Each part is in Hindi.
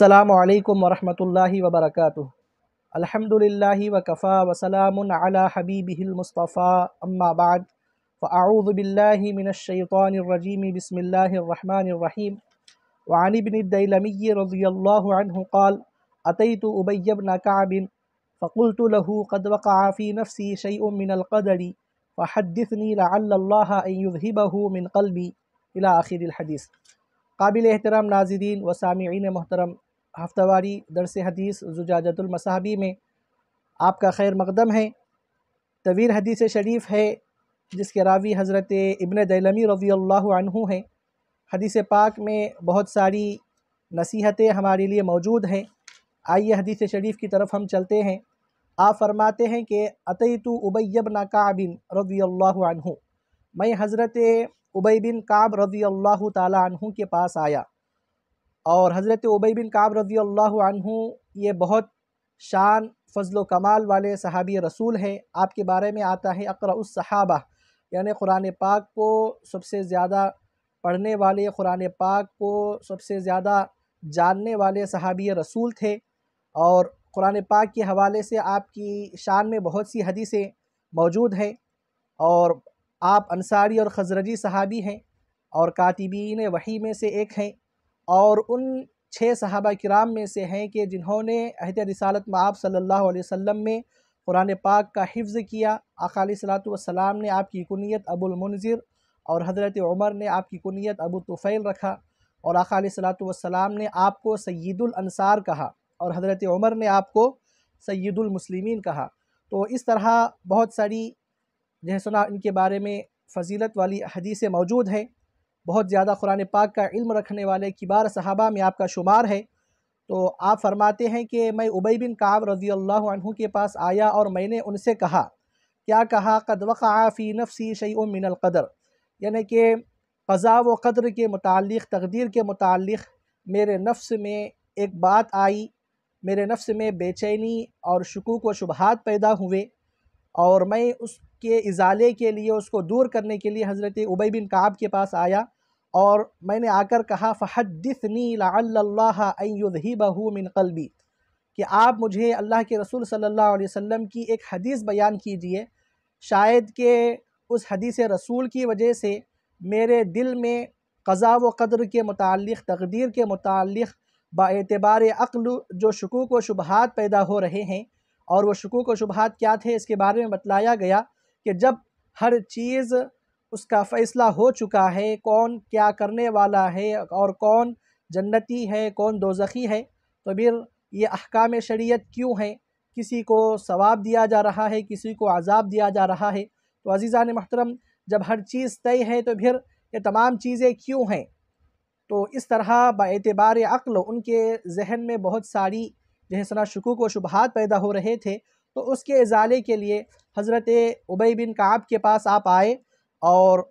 السلام عليكم ورحمة الله وبركاته الحمد لله وكفى وسلام على حبيبه المصطفى أما بعد فأعوذ بالله من الشيطان الرجيم بسم الله الرحمن الرحيم وعن ابن الديلمي رضي الله عنه قال أتيت أبي بن كعب فقلت له قد وقع في نفسي شيء من القدر فحدثني لعل الله أن يذهبه من قلبي إلى آخر الحديث قابل احترام ناظرین و سامعین محترم हफ्तावारी दरस हदीस जुजाजतुलमसाबी में आपका खैर मकदम है तवीर हदीस शरीफ है जिसके रावी हज़रत इबन दलमी रवी अल्लाह हैं हदीस पाक में बहुत सारी नसीहतें हमारे लिए मौजूद हैं आइए हदीस शरीफ की तरफ हम चलते हैं आप फरमाते हैं कि अतई तो उबैब ना काबिन रज़ी अल्लाह मैं हज़रत उबई बिन काब रज़ी अल्लाह के पास आया और हज़रत उबई बिन काब रज़ी अल्लाह ये बहुत शान फ़जल कमाल वाले सहाबी रसूल हैं आपके बारे में आता है अकरा सहाबा यानि क़ुरान पाक को सबसे ज़्यादा पढ़ने वाले क़ुरान पाक को सबसे ज़्यादा जानने वाले सहाबी रसूल थे और क़ुरान पाक के हवाले से आपकी शान में बहुत सी हदीसें मौजूद हैं और आप अंसारी और खजरजी सहाबी हैं और कातिबीन वही में से एक हैं और उन छः सहाबा कराम में से हैं कि जिन्होंने अहद रसालत में आप अलैहि वसल्लम में कुरान पाक का हिफ्ज़ किया अकाली सलाम ने आपकी कुनीत अबुलमनज़िर और हज़रत उमर ने आपकी कुनीत अबू तुफ़ैल रखा और अकाली सलाम ने आपको सैदुलसार कहा और हज़रत उमर ने आपको सैदुलमसलिमिन कहा तो इस तरह बहुत सारी जो है सुना इनके बारे में फ़जीलत वाली हदीसें मौजूद हैं बहुत ज़्यादा कुरान पाक का इल्म रखने वाले किबार सहाबा में आपका शुमार है तो आप फरमाते हैं कि मैं उबई बिन काब रज़ी अल्लाह के पास आया और मैंने उनसे कहा क्या कहा कद वक़ाफ़ी नफसी शई मिनलक़दर यानी कि क़ज़ा व कदर के मतलब तकदीर के मतलब मेरे नफ्स में एक बात आई मेरे नफ्स में बेचैनी और शकूक व शुबहत पैदा हुए और मैं उस के इजाले के लिए उसको दूर करने के लिए हज़रत उबई बिन काब के पास आया और मैंने आकर कहा फ़हदनी बहू मिन कलबी कि आप मुझे अल्लाह के रसूल सल्लल्लाहु अलैहि वसल्लम की एक हदीस बयान कीजिए शायद के उस हदीस रसूल की वजह से मेरे दिल में कज़ा व कदर के मतलब तकदीर के मतलक़ बातबार अक्ल जो शकूक व शुबहत पैदा हो रहे हैं और वह शकूक व शुबहत क्या थे इसके बारे में बतलाया गया कि जब हर चीज़ उसका फ़ैसला हो चुका है कौन क्या करने वाला है और कौन जन्नती है कौन दोजखी है तो फिर ये अहकाम शरीयत क्यों है किसी को सवाब दिया जा रहा है किसी को आज़ाब दिया जा रहा है तो अजीज़ा ने महतरम जब हर चीज़ तय है तो फिर ये तमाम चीज़ें क्यों हैं तो इस तरह बतबार अक्ल उनके जहन में बहुत सारी जो है शकूक व शुबहत पैदा हो रहे थे तो उसके इजाले के लिए हज़रत उबई बिन काब के पास आप आए और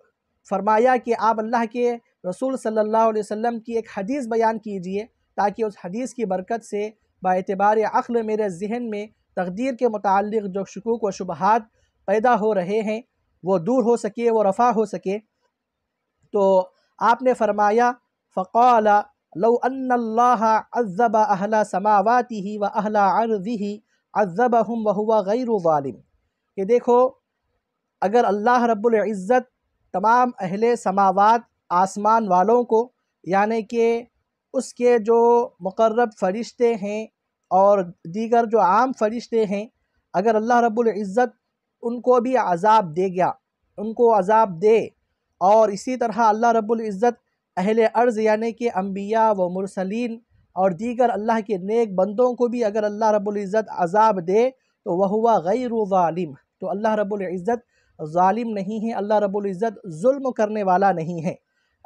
फरमाया कि आप अल्लाह के रसूल सल्लल्लाहु अलैहि वसल्लम की एक हदीस बयान कीजिए ताकि उस हदीस की बरकत से बातबार अख़ल मेरे जहन में तकदीर के मतलब जो शकूक व शुबहत पैदा हो रहे हैं वो दूर हो सके वो रफ़ा हो सके तो आपने फरमाया फ़क़ाला लो अज़ब अहला समावाती ही व अहला ही अज़ब हम वहुआ गैर वालम कि देखो अगर अल्लाह रब्बुल इज़्ज़त तमाम अहले समावात आसमान वालों को यानि कि उसके जो मुकर्रब फरिश्ते हैं और दीगर जो आम फरिश्ते हैं अगर अल्लाह रब्बुल इज़्ज़त उनको भी अजाब दे गया उनको अजाब दे और इसी तरह अल्लाह रब्बुल इज़्ज़त अहल अर्ज़ यानि कि अम्बिया व मुरसलिन और दीगर अल्लाह के नेक बंदों को भी अगर अल्लाह रब्बुल इज़्ज़त अजाब दे तो वह हुआ गैर वालिम तो अल्लाह रब्बुल इज़्ज़त ालिम नहीं है अल्लाह रब्बुल इज़्ज़त जुल्म करने वाला नहीं है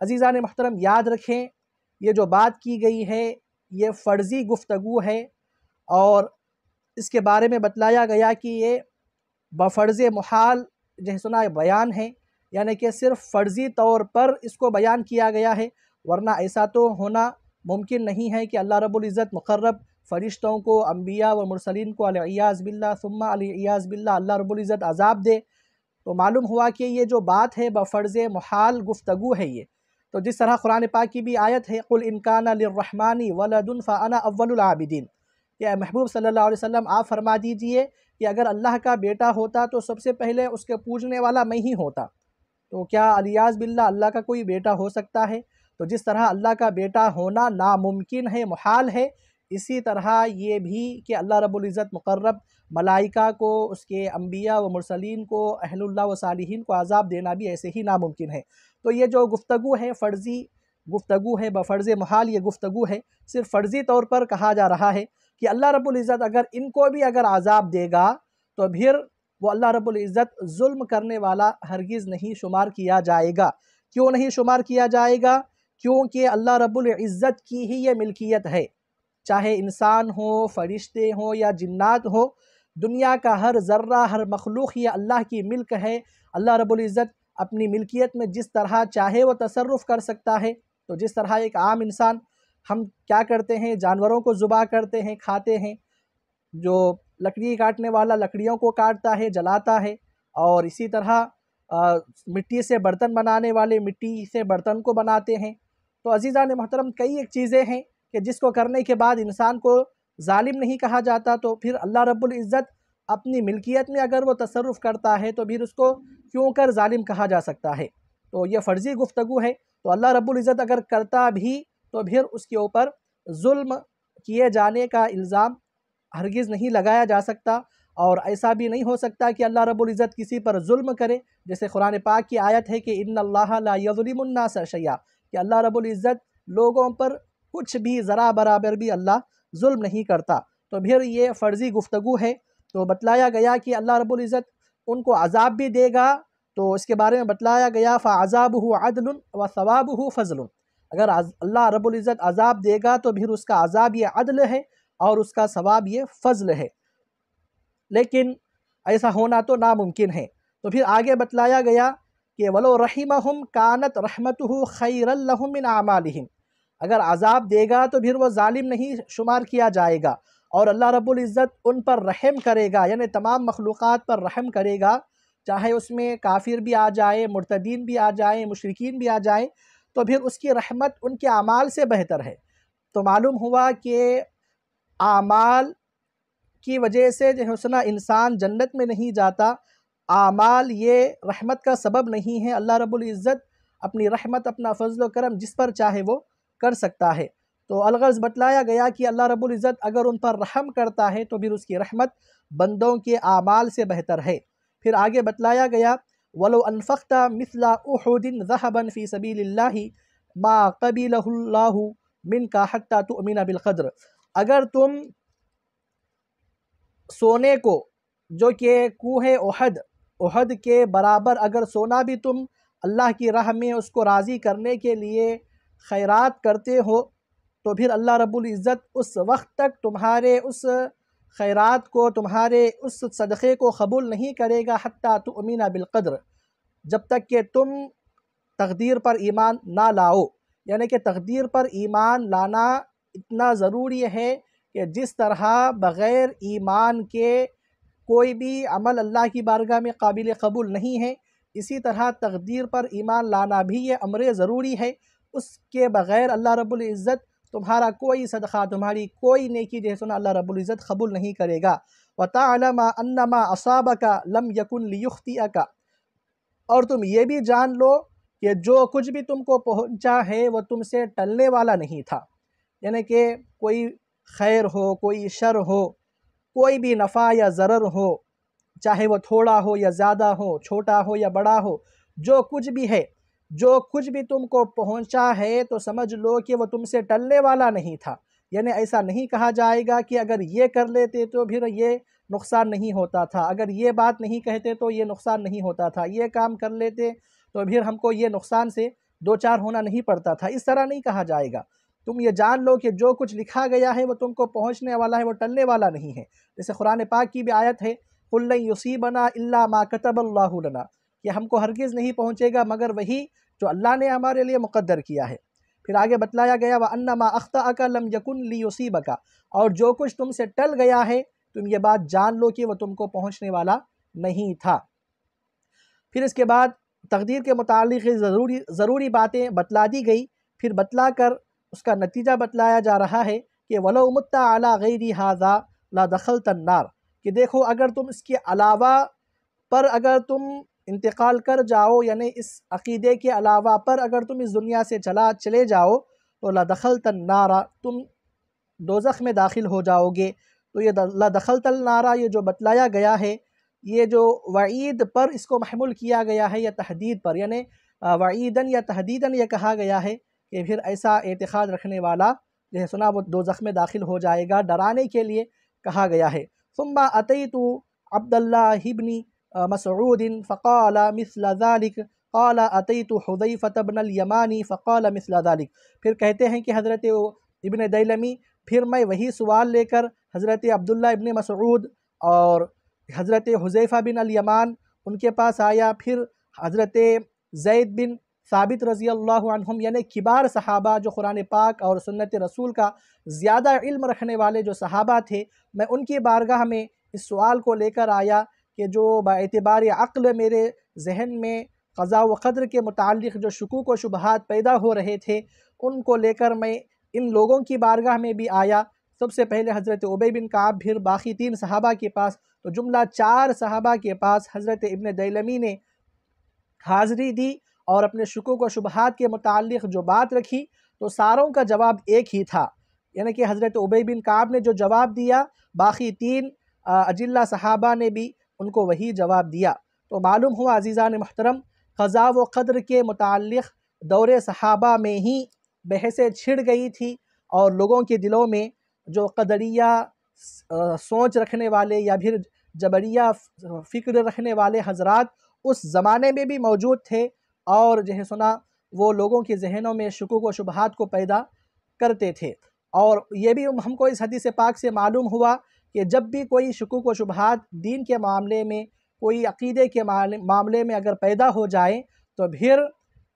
अजीज़ा ने मोहतरम याद रखें ये जो बात की गई है ये फ़र्ज़ी गुफ्तगु है और इसके बारे में बतलाया गया कि ये बफ़र्ज़ महाल सुना बयान है यानी कि सिर्फ फ़र्ज़ी तौर पर इसको बयान किया गया है वरना ऐसा तो होना मुमकिन नहीं है कि अल्लाह रब्बुल इज़्ज़त मुकर्रब फ़रिश्तों को अम्बिया व मुरसलिन को अलियाज़ बिल्ला सुम्मा अलियाज़ बिल्ला अल्लाह रबुल्ज़त अजाब दे तो मालूम हुआ कि ये जो बात है बफ़र्ज़ महाल गुफ्तगु है ये तो जिस तरह कुरान पाक की भी आयत है कुल इनकान रहमानी वलदन फ़ाना कि महबूब सल्लल्लाहु अलैहि वसल्लम आप फरमा दीजिए कि अगर अल्लाह का बेटा होता तो सबसे पहले उसके पूजने वाला मैं ही होता तो क्या अलियाज़ बिल्ला अल्लाह का कोई बेटा हो सकता है तो जिस तरह अल्लाह का बेटा होना नामुमकिन है महाल है इसी तरह ये भी कि अल्लाह रब्ज़त मुकर्रब मलाइका को उसके अम्बिया व मुरसलीन को अहल्ला व सालिहीन को आज़ाब देना भी ऐसे ही नामुमकिन है तो ये जो गुफ्तु है फ़र्ज़ी गुफ्तु है बफ़र्ज़ महाल ये गुफ्तु है सिर्फ फ़र्ज़ी तौर पर कहा जा रहा है कि अल्लाह रब्ज़त अगर इनको भी अगर आज़ाब देगा तो फिर वो अल्लाह रब्ज़त जुल्म करने वाला हरगिज़ नहीं शुमार किया जाएगा क्यों नहीं शुमार किया जाएगा क्योंकि अल्लाह रब्ज़त की ही ये मिल्कियत है चाहे इंसान हो फरिश्ते हो या जन्नात हो दुनिया का हर ज़र्रा हर मखलूक ये अल्लाह की मिल्क है अल्लाह रबुल्ज़त अपनी मिल्कियत में जिस तरह चाहे वो तसरफ़ कर सकता है तो जिस तरह एक आम इंसान हम क्या करते हैं जानवरों को ज़ुबा करते हैं खाते हैं जो लकड़ी काटने वाला लकड़ियों को काटता है जलाता है और इसी तरह आ, मिट्टी से बर्तन बनाने वाले मिट्टी से बर्तन को बनाते हैं तो अजीज़ा ने मोहतरम कई एक चीज़ें हैं कि जिसको करने के बाद इंसान को ालिम नहीं कहा जाता तो फिर अल्लाह रब्बुल इज़्ज़त अपनी मिल्कियत में अगर वो तसरफ़ करता है तो फिर उसको क्यों कर ालिम कहा जा सकता है तो यह फ़र्ज़ी गुफ्तु है तो अल्लाह रब्बुल इज़्ज़त अगर करता भी तो फिर उसके ऊपर जुल्म किए जाने का इल्ज़ाम हरगिज़ नहीं लगाया जा सकता और ऐसा भी नहीं हो सकता कि अल्लाह रब्बुल इज़्ज़त किसी पर जुल्म करे जैसे कुरान पाक की आयत है कि इन अल्लाह ला यज़लिमुन्नास शैया कि अल्लाह रब्बुल इज़्ज़त लोगों पर कुछ भी ज़रा बराबर भी अल्लाह जुल्म नहीं करता तो फिर ये फ़र्ज़ी गुफ्तु है तो बतलाया गया कि अल्लाह रबुल्ज़त उनको अजाब भी देगा तो इसके बारे में बतलाया गया अजाब हो अदल व सवाब हो फजल अगर अल्लाह रबुल्ज़त अजाब देगा तो फिर उसका अजाब ये अदल है और उसका सवाब ये फ़जल है लेकिन ऐसा होना तो नामुमकिन है तो फिर आगे बतलाया गया कि वलो रहीम कानत रहमत खैरमिन आमालम अगर अजाब देगा तो फिर वह ालिम नहीं शुमार किया जाएगा और अल्लाह रब्बुल इज़्ज़त उन पर रहम करेगा यानी तमाम मखलूक़ पर रहम करेगा चाहे उसमें काफिर भी आ जाए मुर्तदीन भी आ जाए मशरकिन भी आ जाए तो फिर उसकी रहमत उनके अमाल से बेहतर है तो मालूम हुआ कि आमाल की वजह से जो है इंसान जन्नत में नहीं जाता आमाल ये रहमत का सबब नहीं है अल्लाह रब्बुल इज़्ज़त अपनी रहमत अपना फ़जल करम जिस पर चाहे वो कर सकता है तो अलगर्ज़ बतलाया गया कि अल्लाह रबुल्ज़त अगर उन पर रहम करता है तो फिर उसकी रहमत बंदों के आमाल से बेहतर है फिर आगे बतलाया गया वलो अनफ़्ता मिसला उहदिन जहबन फ़ी सबील्ला मा कबील्ला मिन का हत्ता तो अमीना बिलकद्र अगर तुम सोने को जो कि कुएँ ओहद ओहद के बराबर अगर सोना भी तुम अल्लाह की राह में उसको राज़ी करने के लिए खैरात करते हो तो फिर अल्लाह रब्बुल इज़्ज़त उस वक्त तक तुम्हारे उस खैरात को तुम्हारे उस सदक़े को कबूल नहीं करेगा हती अमीना बिलकद्र जब तक कि तुम तकदीर पर ईमान ना लाओ यानी कि तकदीर पर ईमान लाना इतना ज़रूरी है कि जिस तरह बग़ैर ईमान के कोई भी अमल अल्लाह की बारगाह में काबिल कबूल नहीं है इसी तरह तकदीर पर ईमान लाना भी ये अमर ज़रूरी है उसके बग़ैर अल्लाह रब्बुल इज़्ज़त तुम्हारा कोई सदक़ा तुम्हारी कोई नेकी जो है सुना अल्लाह रब्बुल इज़्ज़त कबूल नहीं करेगा व तमा अन्नमा असाब का लम यकुन लियुख्ती का और तुम ये भी जान लो कि जो कुछ भी तुमको पहुँचा है वह तुमसे टलने वाला नहीं था यानी कि कोई खैर हो कोई शर हो कोई भी नफ़ा या ज़र हो चाहे वह थोड़ा हो या ज़्यादा हो छोटा हो या बड़ा हो जो कुछ भी है जो कुछ भी तुमको पहुंचा है तो समझ लो कि वो तुमसे टलने वाला नहीं था यानी ऐसा नहीं कहा जाएगा कि अगर ये कर लेते तो फिर ये नुकसान नहीं होता था अगर ये बात नहीं कहते तो ये नुकसान नहीं होता था ये काम कर लेते तो फिर हमको ये नुकसान से दो चार होना नहीं पड़ता था इस तरह नहीं कहा जाएगा तुम ये जान लो कि जो कुछ लिखा गया है वो तुमको पहुंचने वाला है वो टलने वाला नहीं है जैसे कुरान पाक की भी आयत है कुल्लई युसी बना अल्ला ये हमको हरगिज़ नहीं पहुँचेगा मगर वही जो अल्लाह ने हमारे लिए मुकद्दर किया है फिर आगे बतलाया गया वह अन्नमा अख्ता का लम यकुन लियोसीब का और जो कुछ तुमसे टल गया है तुम ये बात जान लो कि वह तुमको पहुँचने वाला नहीं था फिर इसके बाद तकदीर के मुतालिक ज़रूरी ज़रूरी बातें बतला दी गई फिर बतला कर उसका नतीजा बतलाया जा रहा है कि वलोमत आला गैरी हाजा ला दखल तन्नार कि देखो अगर तुम इसके अलावा पर अगर तुम इंतकाल कर जाओ यानी इस अकीदे के अलावा पर अगर तुम इस दुनिया से चला चले जाओ तो लदखल तन नारा तुम दोजख में दाखिल हो जाओगे तो ये लदखल तल नारा ये जो बतलाया गया है ये जो वईद पर इसको महमूल किया गया है या तहदीद पर यानी वईदन या तहदीदन ये कहा गया है कि फिर ऐसा एतखाद रखने वाला जो सुना वो दो ज़ख़ में दाखिल हो जाएगा डराने के लिए कहा गया है सुम्बा अतई तो अब्दुल्लाबनी مسعود فقال مثل ذلك قال اتيت तो بن बन यमानी مثل ذلك फिर कहते हैं कि हज़रत इबन दैलमी फिर मैं वही सवाल लेकर हज़रत अब्दुल्लाह इब्न मसरूद और हज़रत हुजैफ़ा बिन अलयमान उनके पास आया फिर हज़रत जैद बिन साबित रज़ी अल्लाम यानि किबार सहाबा जो कुरान पाक और सुन्नत रसूल का ज़्यादा इल्म रखने वाले जो सहाबा थे मैं उनकी बारगाह में इस सवाल को लेकर आया कि जो बातबार अक्ल मेरे जहन में क़ा व क़द्र के मुतक़ जो शकूक व शुबहत पैदा हो रहे थे उनको लेकर मैं इन लोगों की बारगाह में भी आया सबसे पहले हज़रत उबे बिन काब फिर बाकी तीन सहाबा के पास तो जुमला चार सहाबा के पास हज़रत इबन दैलमी ने हाज़री दी और अपने शकूक व शुबहत के मुतक़ जो बात रखी तो सारों का जवाब एक ही था यानी कि हज़रत उबे बिन काब ने जो जवाब दिया बाकी तीन अजिल्ला साहबा ने भी उनको वही जवाब दिया तो मालूम हुआ ने महतरम ख़ज़ा व क़द्र के मतलब दौर सहाबा में ही बहसें छिड़ गई थी और लोगों के दिलों में जो कदरिया सोच रखने वाले या फिर जबरिया फ़िक्र रखने वाले हजरत उस ज़माने में भी मौजूद थे और जो है सुना वो लोगों के जहनों में शकु व शुबहात को पैदा करते थे और ये भी हमको इस हदीस पाक से मालूम हुआ कि जब भी कोई शकूक व शुबहत दीन के मामले में कोई अकीदे के मामले में अगर पैदा हो जाए तो फिर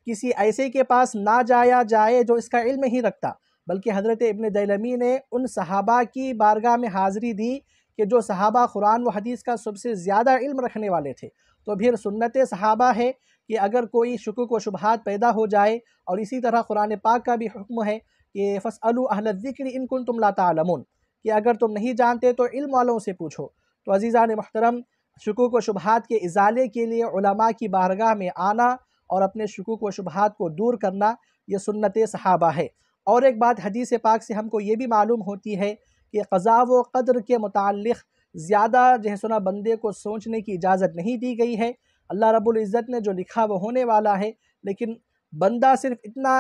किसी ऐसे के पास ना जाया जाए जो इसका इल्म ही रखता बल्कि हज़रत इबन दैलमी ने उन सहाबा की बारगाह में हाज़री दी कि जो सहाबा कुरान व हदीस का सबसे ज़्यादा इल्म रखने वाले थे तो फिर सुन्नत सहाबा है कि अगर कोई शकूक व शुबहत पैदा हो जाए और इसी तरह कुरान पाक का भी हुक्म है कि अहल ज़िक्र इनकुन तुम ला तमन कि अगर तुम नहीं जानते तो इल्म वालों से पूछो तो अजीज़ा महतरम मोहतरम शकूक व शुबहत के इजाले के लिए उलमा की बारगाह में आना और अपने शकूक व शुबहत को दूर करना यह सुन्नत सहाबा है और एक बात हदीस पाक से हमको ये भी मालूम होती है कि क़ज़ा व कदर के मुतक़ ज़्यादा जो है सुना बंदे को सोचने की इजाज़त नहीं दी गई है अल्लाह रबुल्ज़त ने जो लिखा वो होने वाला है लेकिन बंदा सिर्फ इतना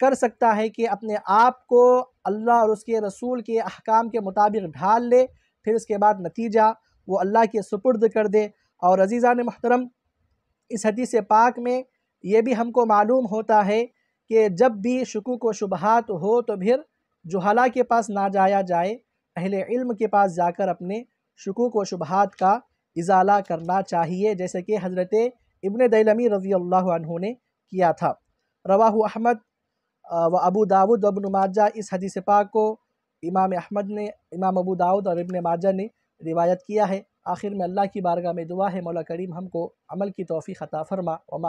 कर सकता है कि अपने आप को अल्लाह और उसके रसूल के अहकाम के मुताबिक ढाल ले फिर उसके बाद नतीजा वो अल्लाह के सुपुर्द कर दे और अजीज़ा ने मोहतरम इस हदीस पाक में ये भी हमको मालूम होता है कि जब भी शकूक व शुबहत हो तो फिर जुहला के पास ना जाया जाए अहले इल्म के पास जाकर अपने शकूक व शुबहत का इजाला करना चाहिए जैसे कि हज़रत इब्न दिलमी रज़ी अल्लाह ने किया था रवाह अहमद व अबू दाऊद अबन माजा इस हदीस पाक को इमाम अहमद ने इमाम अबू दाऊद और इबन माजा ने रिवायत किया है आखिर में अल्लाह की बारगाह में दुआ है मौला करीम हमको अमल की तोफ़ी ख़ता फरमा